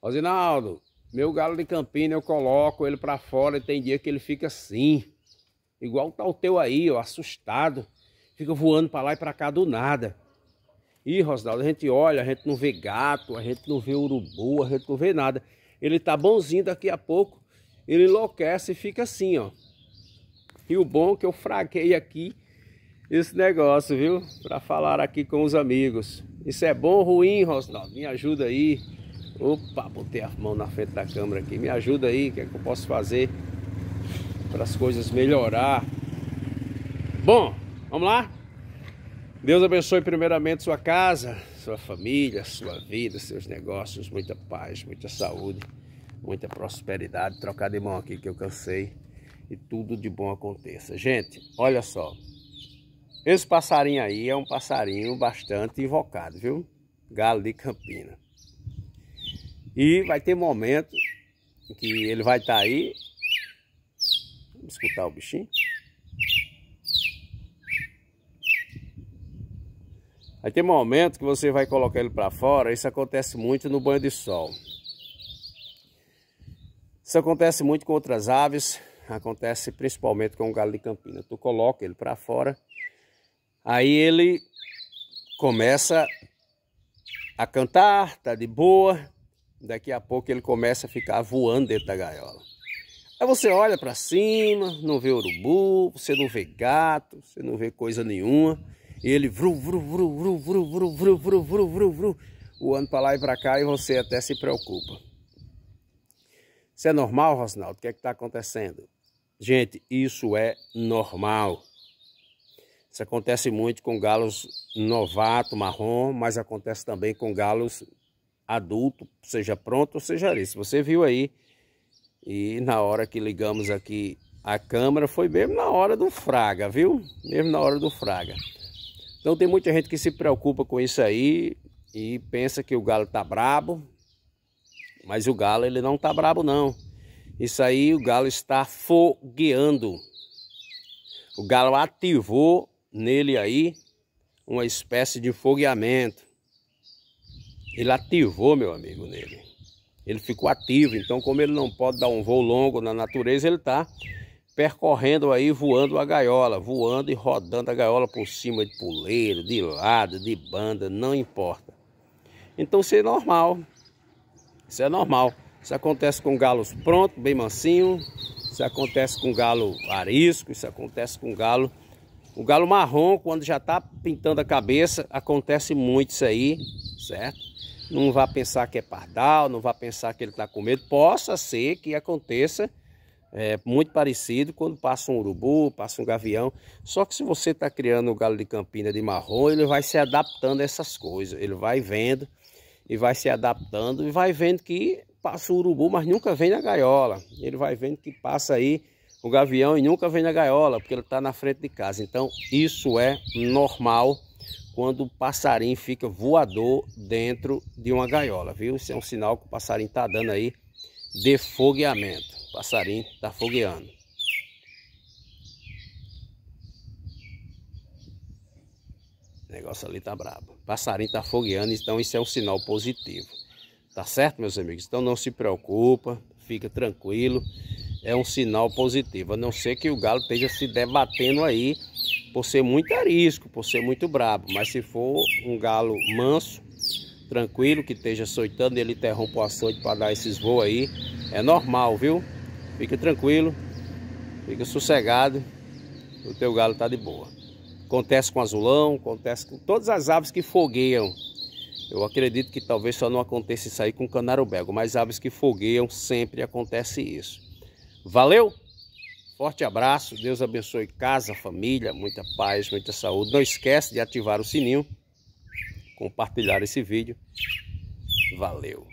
Rosinaldo, meu galo de campina eu coloco ele para fora e tem dia que ele fica assim, igual tá o teu aí, ó, assustado, fica voando para lá e para cá do nada. E Rosinaldo, a gente olha, a gente não vê gato, a gente não vê urubu, a gente não vê nada. Ele tá bonzinho daqui a pouco, ele enlouquece e fica assim, ó. E o bom é que eu fraguei aqui esse negócio, viu? Para falar aqui com os amigos. Isso é bom ou ruim, Rosinaldo? Me ajuda aí. Opa, botei a mão na frente da câmera aqui. Me ajuda aí, o que é que eu posso fazer para as coisas melhorar? Bom, vamos lá? Deus abençoe primeiramente sua casa, sua família, sua vida, seus negócios, muita paz, muita saúde, muita prosperidade. Trocar de mão aqui que eu cansei e tudo de bom aconteça. Gente, olha só. Esse passarinho aí é um passarinho bastante invocado, viu? Galo de Campina. E vai ter momento que ele vai estar tá aí. Vamos escutar o bichinho. Vai ter momento que você vai colocar ele para fora. Isso acontece muito no banho de sol. Isso acontece muito com outras aves. Acontece principalmente com o galo de campina. Tu coloca ele para fora. Aí ele começa a cantar, tá de boa. Daqui a pouco ele começa a ficar voando dentro da gaiola. Aí você olha para cima, não vê urubu, você não vê gato, você não vê coisa nenhuma. E ele vru, vru, vru, vru, vru, vru, vru, vru, vru, vru, vru, voando para lá e para cá e você até se preocupa. Isso é normal, Rosnaldo? O que é que está acontecendo? Gente, isso é normal. Isso acontece muito com galos novato, marrom, mas acontece também com galos adulto, seja pronto ou seja areia. Se você viu aí, e na hora que ligamos aqui a câmera, foi mesmo na hora do fraga, viu? Mesmo na hora do fraga. Então tem muita gente que se preocupa com isso aí e pensa que o galo tá brabo, mas o galo ele não tá brabo não. Isso aí o galo está fogueando. O galo ativou nele aí uma espécie de fogueamento. Ele ativou, meu amigo, nele. Ele ficou ativo, então como ele não pode dar um voo longo na natureza, ele está percorrendo aí, voando a gaiola, voando e rodando a gaiola por cima de puleiro, de lado, de banda, não importa. Então isso é normal, isso é normal. Isso acontece com galos prontos, bem mansinho, isso acontece com galo arisco, isso acontece com galo... O galo marrom, quando já está pintando a cabeça, acontece muito isso aí, certo? Não vá pensar que é pardal, não vá pensar que ele está com medo. Possa ser que aconteça é, muito parecido quando passa um urubu, passa um gavião. Só que se você está criando o galo de campina de marrom, ele vai se adaptando a essas coisas. Ele vai vendo e vai se adaptando e vai vendo que passa o urubu, mas nunca vem na gaiola. Ele vai vendo que passa aí o gavião e nunca vem na gaiola, porque ele está na frente de casa. Então, isso é normal quando o passarinho fica voador dentro de uma gaiola, viu? Isso é um sinal que o passarinho está dando aí de fogueamento. O passarinho está fogueando. O negócio ali tá brabo. O passarinho está fogueando, então isso é um sinal positivo. Tá certo, meus amigos? Então não se preocupa, fica tranquilo é um sinal positivo, a não ser que o galo esteja se debatendo aí por ser muito arisco, por ser muito brabo. Mas se for um galo manso, tranquilo, que esteja açoitando, ele interrompe o açoite para dar esses voos aí, é normal, viu? Fica tranquilo, fica sossegado, o teu galo está de boa. Acontece com azulão, acontece com todas as aves que fogueiam. Eu acredito que talvez só não aconteça isso aí com canarubego, mas aves que fogueiam sempre acontece isso. Valeu? Forte abraço, Deus abençoe casa, família, muita paz, muita saúde. Não esquece de ativar o sininho, compartilhar esse vídeo. Valeu!